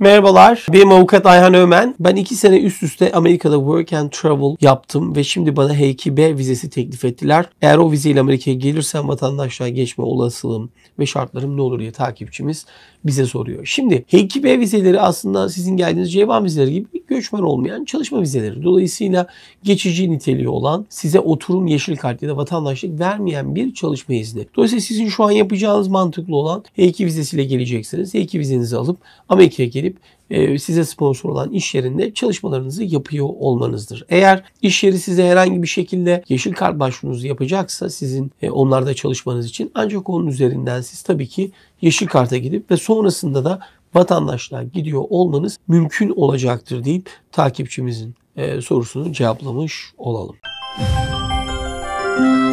Merhabalar, benim avukat Ayhan Ömen. Ben iki sene üst üste Amerika'da work and travel yaptım ve şimdi bana H2B vizesi teklif ettiler. Eğer o vizeyle Amerika'ya gelirsem vatandaşlığa geçme olasılığım ve şartlarım ne olur diye takipçimiz bize soruyor. Şimdi H2B vizeleri aslında sizin geldiğiniz C1 vizeleri gibi göçmen olmayan çalışma vizeleri. Dolayısıyla geçici niteliği olan, size oturum yeşil kart ya da vatandaşlık vermeyen bir çalışma izni. Dolayısıyla sizin şu an yapacağınız mantıklı olan E2 vizesiyle geleceksiniz. E2 vizenizi alıp Amerika'ya gelip e, size sponsor olan iş yerinde çalışmalarınızı yapıyor olmanızdır. Eğer iş yeri size herhangi bir şekilde yeşil kart başvurunuzu yapacaksa sizin e, onlarda çalışmanız için ancak onun üzerinden siz tabii ki yeşil karta gidip ve sonrasında da vatandaşlar gidiyor olmanız mümkün olacaktır deyip takipçimizin e, sorusunu cevaplamış olalım. Müzik